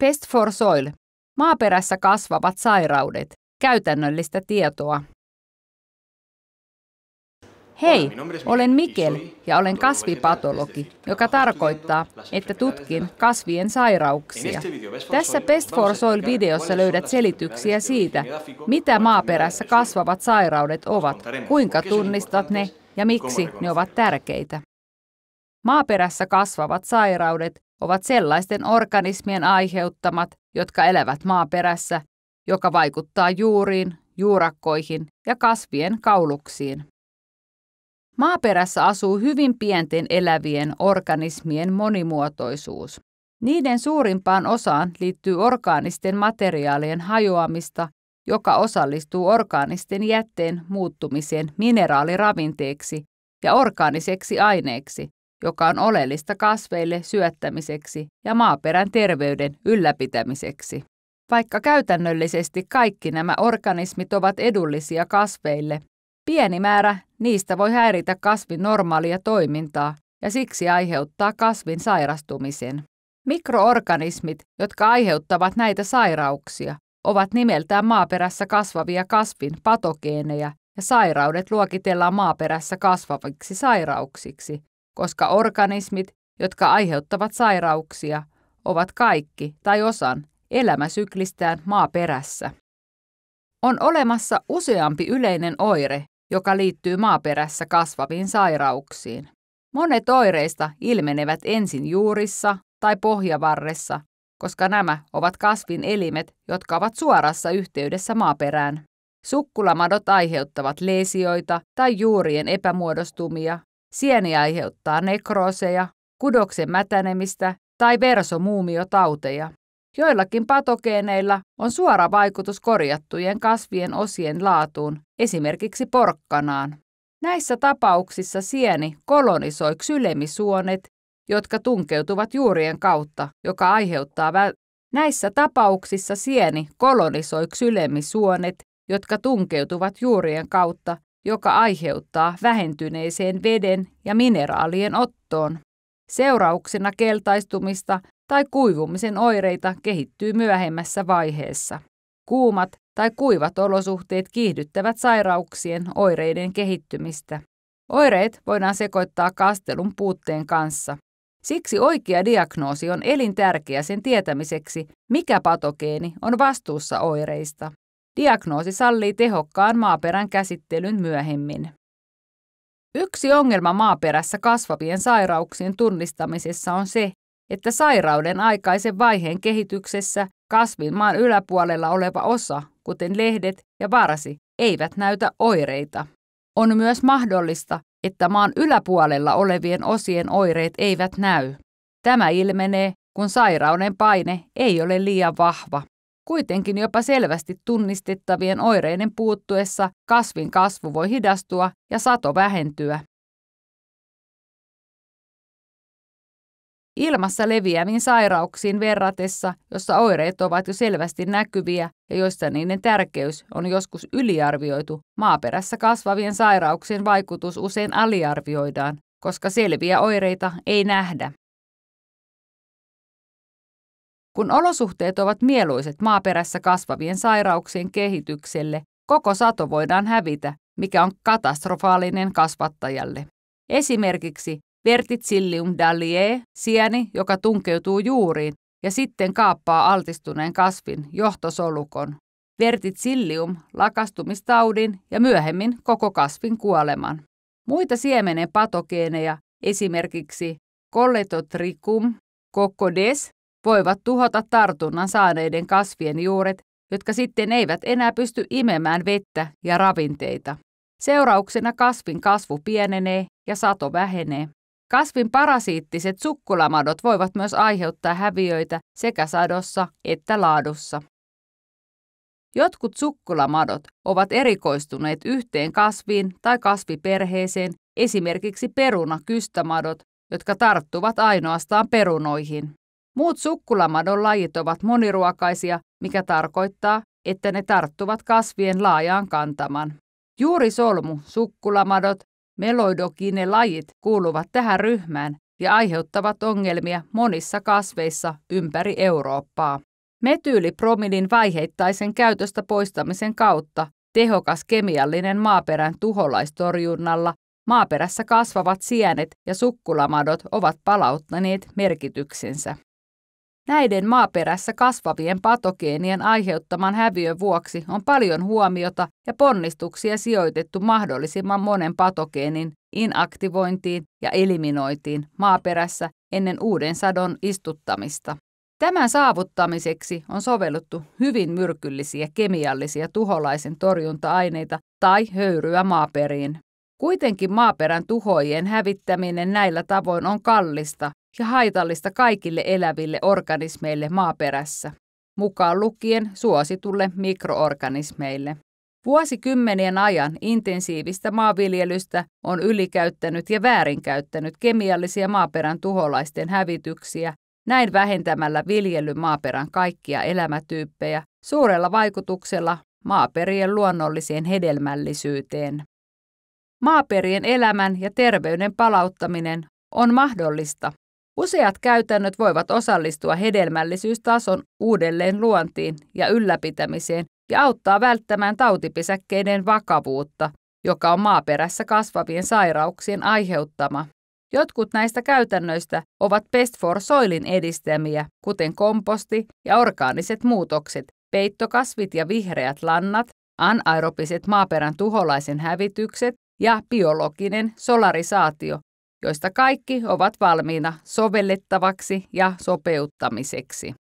Pest for Soil. Maaperässä kasvavat sairaudet. Käytännöllistä tietoa. Hei, olen Mikel ja olen kasvipatologi, joka tarkoittaa, että tutkin kasvien sairauksia. Tässä Pest for Soil-videossa löydät selityksiä siitä, mitä maaperässä kasvavat sairaudet ovat, kuinka tunnistat ne ja miksi ne ovat tärkeitä. Maaperässä kasvavat sairaudet ovat sellaisten organismien aiheuttamat, jotka elävät maaperässä, joka vaikuttaa juuriin, juurakkoihin ja kasvien kauluksiin. Maaperässä asuu hyvin pienten elävien organismien monimuotoisuus. Niiden suurimpaan osaan liittyy orgaanisten materiaalien hajoamista, joka osallistuu orgaanisten jätteen muuttumiseen mineraaliravinteeksi ja orgaaniseksi aineeksi, joka on oleellista kasveille syöttämiseksi ja maaperän terveyden ylläpitämiseksi. Vaikka käytännöllisesti kaikki nämä organismit ovat edullisia kasveille, pieni määrä niistä voi häiritä kasvin normaalia toimintaa ja siksi aiheuttaa kasvin sairastumisen. Mikroorganismit, jotka aiheuttavat näitä sairauksia, ovat nimeltään maaperässä kasvavia kasvin patogeeneja ja sairaudet luokitellaan maaperässä kasvaviksi sairauksiksi, koska organismit, jotka aiheuttavat sairauksia, ovat kaikki tai osan elämäsyklistään maaperässä. On olemassa useampi yleinen oire, joka liittyy maaperässä kasvaviin sairauksiin. Monet oireista ilmenevät ensin juurissa tai pohjavarressa, koska nämä ovat kasvin elimet, jotka ovat suorassa yhteydessä maaperään. Sukkulamadot aiheuttavat leesioita tai juurien epämuodostumia Sieni aiheuttaa nekrooseja, kudoksen mätänemistä tai versomuumiotauteja. Joillakin patogeeneilla on suora vaikutus korjattujen kasvien osien laatuun, esimerkiksi porkkanaan. Näissä tapauksissa sieni kolonisoi ksylemisuonet, jotka tunkeutuvat juurien kautta, joka aiheuttaa vä- Näissä tapauksissa sieni kolonisoi ksylemisuonet, jotka tunkeutuvat juurien kautta joka aiheuttaa vähentyneeseen veden ja mineraalien ottoon. Seurauksena keltaistumista tai kuivumisen oireita kehittyy myöhemmässä vaiheessa. Kuumat tai kuivat olosuhteet kiihdyttävät sairauksien oireiden kehittymistä. Oireet voidaan sekoittaa kastelun puutteen kanssa. Siksi oikea diagnoosi on elintärkeä sen tietämiseksi, mikä patogeeni on vastuussa oireista. Diagnoosi sallii tehokkaan maaperän käsittelyn myöhemmin. Yksi ongelma maaperässä kasvavien sairauksien tunnistamisessa on se, että sairauden aikaisen vaiheen kehityksessä kasvin maan yläpuolella oleva osa, kuten lehdet ja varsi, eivät näytä oireita. On myös mahdollista, että maan yläpuolella olevien osien oireet eivät näy. Tämä ilmenee, kun sairauden paine ei ole liian vahva. Kuitenkin jopa selvästi tunnistettavien oireiden puuttuessa kasvin kasvu voi hidastua ja sato vähentyä. Ilmassa leviäviin sairauksiin verratessa, jossa oireet ovat jo selvästi näkyviä ja joissa niiden tärkeys on joskus yliarvioitu, maaperässä kasvavien sairauksien vaikutus usein aliarvioidaan, koska selviä oireita ei nähdä. Kun olosuhteet ovat mieluiset maaperässä kasvavien sairauksien kehitykselle, koko sato voidaan hävitä, mikä on katastrofaalinen kasvattajalle. Esimerkiksi vertitsillium dalie, sieni, joka tunkeutuu juuriin ja sitten kaappaa altistuneen kasvin johtosolukon. Vertitsillium lakastumistaudin ja myöhemmin koko kasvin kuoleman. Muita siemenen patogeeneja, esimerkiksi Colletotrichum, Kokodes voivat tuhota tartunnan saaneiden kasvien juuret, jotka sitten eivät enää pysty imemään vettä ja ravinteita. Seurauksena kasvin kasvu pienenee ja sato vähenee. Kasvin parasiittiset sukkulamadot voivat myös aiheuttaa häviöitä sekä sadossa että laadussa. Jotkut sukkulamadot ovat erikoistuneet yhteen kasviin tai kasviperheeseen, esimerkiksi perunakystämadot, jotka tarttuvat ainoastaan perunoihin. Muut sukkulamadon lajit ovat moniruokaisia, mikä tarkoittaa, että ne tarttuvat kasvien laajaan kantaman. Juuri solmu, sukkulamadot, meloidokine lajit kuuluvat tähän ryhmään ja aiheuttavat ongelmia monissa kasveissa ympäri Eurooppaa. Metyylipromilin vaiheittaisen käytöstä poistamisen kautta tehokas kemiallinen maaperän tuholaistorjunnalla maaperässä kasvavat sienet ja sukkulamadot ovat palauttaneet merkityksensä. Näiden maaperässä kasvavien patogeenien aiheuttaman häviön vuoksi on paljon huomiota ja ponnistuksia sijoitettu mahdollisimman monen patogeenin inaktivointiin ja eliminointiin maaperässä ennen uuden sadon istuttamista. Tämän saavuttamiseksi on sovelluttu hyvin myrkyllisiä kemiallisia tuholaisen torjunta-aineita tai höyryä maaperiin. Kuitenkin maaperän tuhojen hävittäminen näillä tavoin on kallista ja haitallista kaikille eläville organismeille maaperässä, mukaan lukien suositulle mikroorganismeille. Vuosikymmenien ajan intensiivistä maanviljelystä on ylikäyttänyt ja väärinkäyttänyt kemiallisia maaperän tuholaisten hävityksiä, näin vähentämällä viljelyn maaperän kaikkia elämätyyppejä suurella vaikutuksella maaperien luonnolliseen hedelmällisyyteen. Maaperien elämän ja terveyden palauttaminen on mahdollista Useat käytännöt voivat osallistua hedelmällisyystason uudelleen luontiin ja ylläpitämiseen ja auttaa välttämään tautipisäkkeiden vakavuutta, joka on maaperässä kasvavien sairauksien aiheuttama. Jotkut näistä käytännöistä ovat Best for Soilin edistämiä, kuten komposti ja orgaaniset muutokset, peittokasvit ja vihreät lannat, anaerobiset maaperän tuholaisen hävitykset ja biologinen solarisaatio, joista kaikki ovat valmiina sovellettavaksi ja sopeuttamiseksi.